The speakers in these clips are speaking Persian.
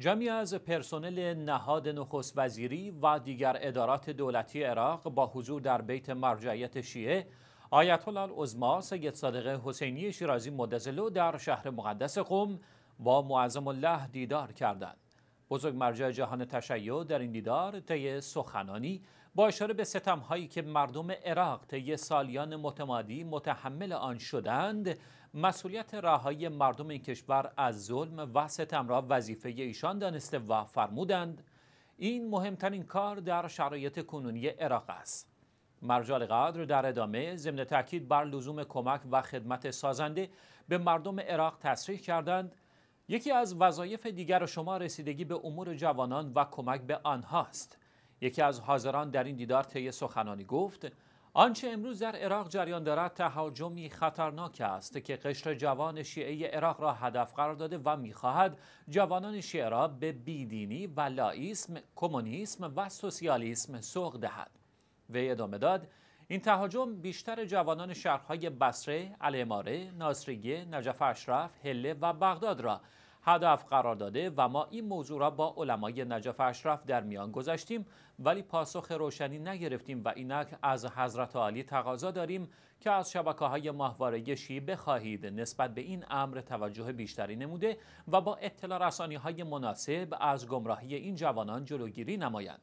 جمعی از پرسنل نهاد نخست وزیری و دیگر ادارات دولتی عراق با حضور در بیت مرجعیت شیعه آیت الله العظما سید صادق حسینی شیرازی مدزلو در شهر مقدس قم با معظم الله دیدار کردند. بزرگ مرجع جهان تشیع در این دیدار طی سخنانی با اشاره به هایی که مردم عراق طی سالیان متمادی متحمل آن شدند مسئولیت رهایی مردم این کشور از ظلم و ستم را وظیفه ایشان دانسته و فرمودند این مهمترین کار در شرایط کنونی عراق است مرجال قدر در ادامه ضمن تاکید بر لزوم کمک و خدمت سازنده به مردم عراق تصریح کردند یکی از وظایف دیگر شما رسیدگی به امور جوانان و کمک به آنهاست یکی از حاضران در این دیدار طی سخنانی گفت آنچه امروز در عراق جریان دارد تهاجمی خطرناک است که قشر جوان شیعه عراق را هدف قرار داده و میخواهد جوانان شیعه را به بیدینی و لایسم، کمونیسم و سوسیالیسم سوق دهد. وی ادامه داد این تهاجم بیشتر جوانان شهرهای بصره، علیماره، ناصریه، نجف اشرف، هله و بغداد را هدف قرار داده و ما این موضوع را با علمای نجف اشرف در میان گذاشتیم ولی پاسخ روشنی نگرفتیم و اینک از حضرت عالی تقاضا داریم که از شبکه های شی بخواهید نسبت به این امر توجه بیشتری نموده و با اطلاع رسانی های مناسب از گمراهی این جوانان جلوگیری نمایند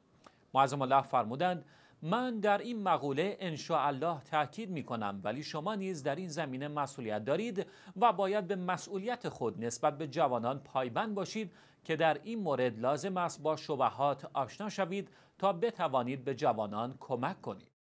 معظم الله فرمودند من در این مقوله انشاءالله تاکید می کنم ولی شما نیز در این زمینه مسئولیت دارید و باید به مسئولیت خود نسبت به جوانان پایبند باشید که در این مورد لازم است با شبهات آشنا شوید تا بتوانید به جوانان کمک کنید.